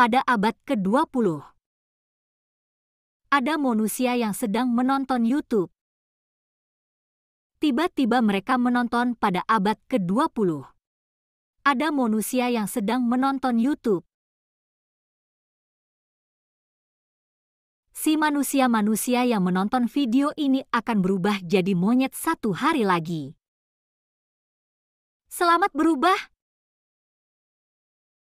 pada abad ke-20. Ada manusia yang sedang menonton YouTube. Tiba-tiba mereka menonton pada abad ke-20. Ada manusia yang sedang menonton YouTube. Si manusia-manusia yang menonton video ini akan berubah jadi monyet satu hari lagi. Selamat berubah!